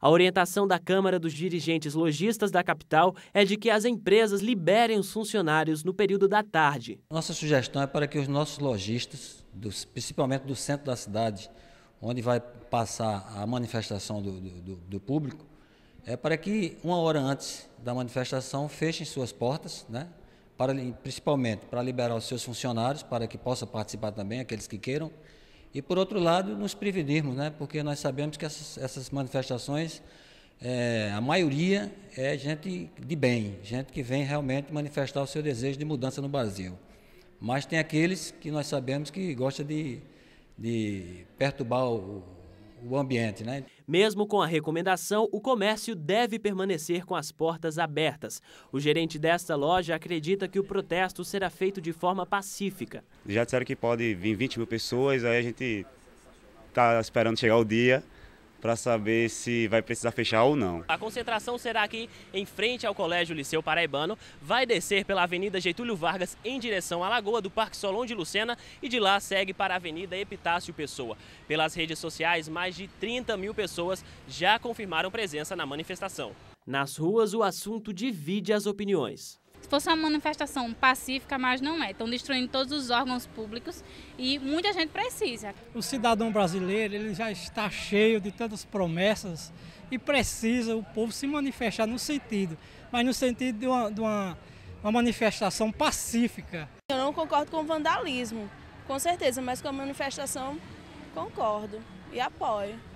A orientação da Câmara dos Dirigentes Logistas da capital é de que as empresas liberem os funcionários no período da tarde. Nossa sugestão é para que os nossos lojistas, principalmente do centro da cidade, onde vai passar a manifestação do, do, do público, é para que uma hora antes da manifestação fechem suas portas, né? Para, principalmente para liberar os seus funcionários, para que possam participar também aqueles que queiram. E, por outro lado, nos prevenirmos, né? porque nós sabemos que essas, essas manifestações, é, a maioria é gente de bem, gente que vem realmente manifestar o seu desejo de mudança no Brasil. Mas tem aqueles que nós sabemos que gosta de, de perturbar o, o ambiente. Né? Mesmo com a recomendação, o comércio deve permanecer com as portas abertas. O gerente desta loja acredita que o protesto será feito de forma pacífica. Já disseram que pode vir 20 mil pessoas, aí a gente está esperando chegar o dia para saber se vai precisar fechar ou não. A concentração será aqui em frente ao Colégio Liceu Paraibano, vai descer pela Avenida Getúlio Vargas em direção à Lagoa do Parque Solon de Lucena e de lá segue para a Avenida Epitácio Pessoa. Pelas redes sociais, mais de 30 mil pessoas já confirmaram presença na manifestação. Nas ruas, o assunto divide as opiniões fosse uma manifestação pacífica, mas não é. Estão destruindo todos os órgãos públicos e muita gente precisa. O cidadão brasileiro ele já está cheio de tantas promessas e precisa o povo se manifestar no sentido, mas no sentido de uma, de uma, uma manifestação pacífica. Eu não concordo com o vandalismo, com certeza, mas com a manifestação concordo e apoio.